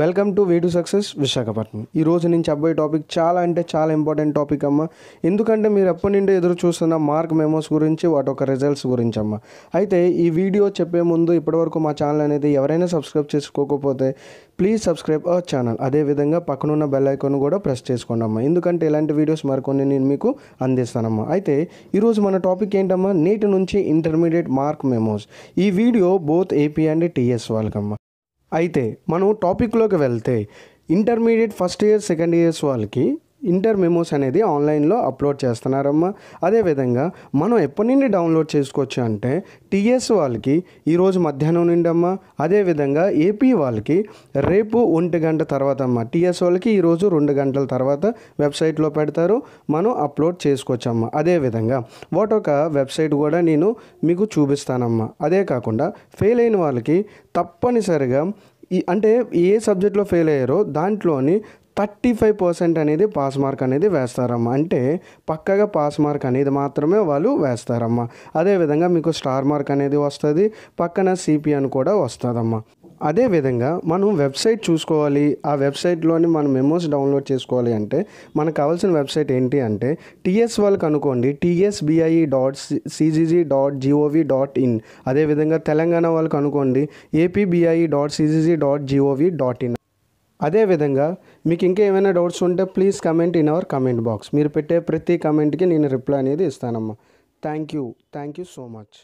welcome to way to success Visakhapatnam ఈ రోజు నుంచి చెప్పబోయే టాపిక్ చాలా అంటే చాలా ఇంపార్టెంట్ టాపిక్ అమ్మ ఎందుకంటే మీరు ఎప్పటి నుండి ఎదురు చూస్తున్న మార్క్ మెమోస్ గురించి వాటి ఒక రిజల్ట్స్ గురించి అమ్మ అయితే ఈ వీడియో చెప్పే ముందు ఇప్పటివరకు మా ఛానల్ అనేది ఎవరైనా సబ్స్క్రైబ్ చేసుకోకపోతే ప్లీజ్ సబ్స్క్రైబ్ అవర్ ఛానల్ అదేవిధంగా పక్కనున్న బెల్ ఐకాన్ కూడా ప్రెస్ చేసుకోండి అమ్మా ఎందుకంటే ఇలాంటి వీడియోస్ మరికొన్ని నేను మీకు అందిస్తానమ్మా అయితే ఈరోజు మన టాపిక్ ఏంటమ్మా నేటి నుంచి ఇంటర్మీడియట్ మార్క్ మెమోస్ ఈ video both AP and TS వాళ్ళకమ్మ అయితే మనం టాపిక్లోకి వెళ్తే intermediate first year second years వాళ్ళకి ఇంటర్ మెమోస్ అనేది ఆన్లైన్లో అప్లోడ్ చేస్తున్నారమ్మా అదేవిధంగా మనం ఎప్పటి నుండి డౌన్లోడ్ చేసుకోవచ్చు అంటే టీఎస్ వాళ్ళకి ఈరోజు మధ్యాహ్నం నుండి అమ్మా అదేవిధంగా ఏపీ వాళ్ళకి రేపు ఒంటి గంట తర్వాత అమ్మా టీఎస్ వాళ్ళకి ఈరోజు రెండు గంటల తర్వాత వెబ్సైట్లో పెడతారు మనం అప్లోడ్ చేసుకోవచ్చమ్మా అదేవిధంగా వాటొక వెబ్సైట్ కూడా నేను మీకు చూపిస్తానమ్మా అదే కాకుండా ఫెయిల్ అయిన వాళ్ళకి తప్పనిసరిగా ఈ అంటే ఏ సబ్జెక్ట్లో ఫెయిల్ అయ్యారో దాంట్లోని థర్టీ ఫైవ్ పర్సెంట్ అనేది పాస్ మార్క్ అనేది వేస్తారమ్మా అంటే పక్కగా పాస్ మార్క్ అనేది మాత్రమే వాళ్ళు వేస్తారమ్మా అదేవిధంగా మీకు స్టార్ మార్క్ అనేది వస్తుంది పక్కన సిపి అని కూడా వస్తుందమ్మ అదేవిధంగా మనం వెబ్సైట్ చూసుకోవాలి ఆ వెబ్సైట్లోని మనం మెమోస్ డౌన్లోడ్ చేసుకోవాలి అంటే మనకు కావాల్సిన వెబ్సైట్ ఏంటి అంటే టీఎస్ వాళ్ళకి అనుకోండి TSBI dot CGG dot gov dot in అదేవిధంగా తెలంగాణ వాళ్ళకి అనుకోండి APBI dot CGG dot gov dot in అదేవిధంగా మీకు ఇంకా ఏమైనా డౌట్స్ ఉంటే please comment in our comment box మీరు పెట్టే ప్రతి కమెంట్కి నేను రిప్లై అనేది ఇస్తానమ్మా thank you thank you so much